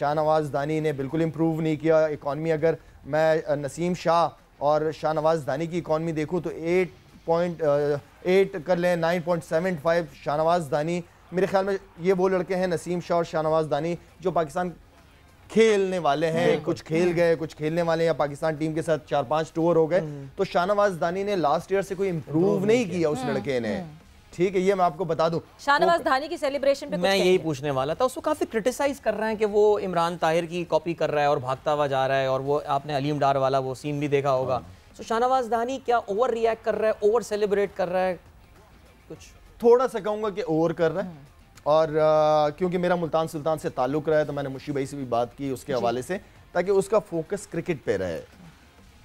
शाहनवाज दानी ने बिल्कुल इम्प्रूव नहीं किया इकानमी अगर मैं नसीम शाह और शाहनवाज दानी की इकॉनमी देखूँ तो एट पॉइंट एट कर लें nine point seven five Shahnawaz Dani मेरे ख्याल में ये वो लड़के हैं नसीम शाह और शाहनवाज दानी जो पाकिस्तान खेलने वाले हैं कुछ खेल गए कुछ खेलने वाले या पाकिस्तान टीम के साथ चार पांच टूर हो गए हम्म। तो शाहनवाज दानी ने लास्ट ईयर से कोई इम्प्रूव नहीं किया उस लड़के ने हम्म। ठीक है ये मैं आपको बता दूं शाहनवाज धानी की सेलिब्रेशन पे मैं यही पूछने वाला था उसको काफी क्रिटिसाइज कर रहे हैं कि वो इमरान ताहिर की कॉपी कर रहा है और भागता हुआ जा रहा है और वो आपने अलीम डार वाला वो सीन भी देखा होगा तो शाहनवाज धानी क्या ओवर रिएक्ट कर रहा है ओवर सेलिब्रेट कर रहा है कुछ थोड़ा सा कहूंगा कि ओवर कर रहा है हाँ। और क्योंकि मेरा मुल्तान सुल्तान से ताल्लुक रहा है तो मैंने मुशी भाई से भी बात की उसके हवाले से ताकि उसका फोकस क्रिकेट पे रहे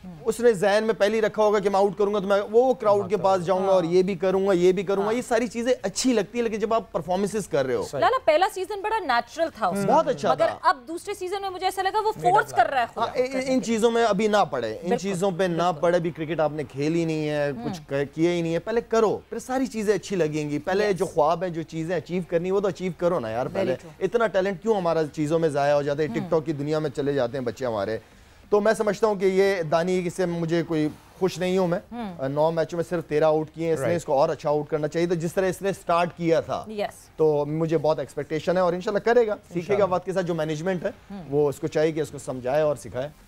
हम्म। उसने जहन में पहले रखा होगा कि मैं आउट करूंगा तो मैं वो क्राउड के तो पास जाऊंगा और हाँ। ये भी करूंगा ये भी करूंगा हाँ। ये सारी चीजें अच्छी लगती है लेकिन जब आप परफॉर्मेंसेस कर रहे हो लाला पहला सीजन बड़ा नेचुरल था बहुत अच्छा मगर अब दूसरे सीजन में मुझे ऐसा लगा वो फोर्स कर रहा है हाँ, इन चीजों में अभी ना पड़े इन चीजों पर ना पड़े अभी क्रिकेट आपने खेली नहीं है हम्म। कुछ किए ही नहीं है पहले करो फिर सारी चीजें अच्छी लगेंगी पहले जो ख्वाब है जो चीजें अचीव करनी वो तो अचीव करो ना यार पहले इतना टैलेंट क्यों हमारा चीजों में जाया हो जाता है टिकटॉक हम्म। की दुनिया में चले जाते हैं बच्चे हमारे तो मैं समझता हूँ कि ये दानी से मुझे कोई खुश नहीं हूँ मैं हम्म। नौ मैचों में सिर्फ तेरह आउट किए इसने इसको और अच्छा आउट करना चाहिए था तो जिस तरह इसने स्टार्ट किया था yes. तो मुझे बहुत एक्सपेक्टेशन है और इनशाला करेगा सीखेगा वक्त के साथ जो मैनेजमेंट है हम्म। वो उसको चाहिए कि उसको समझाए और सिखाए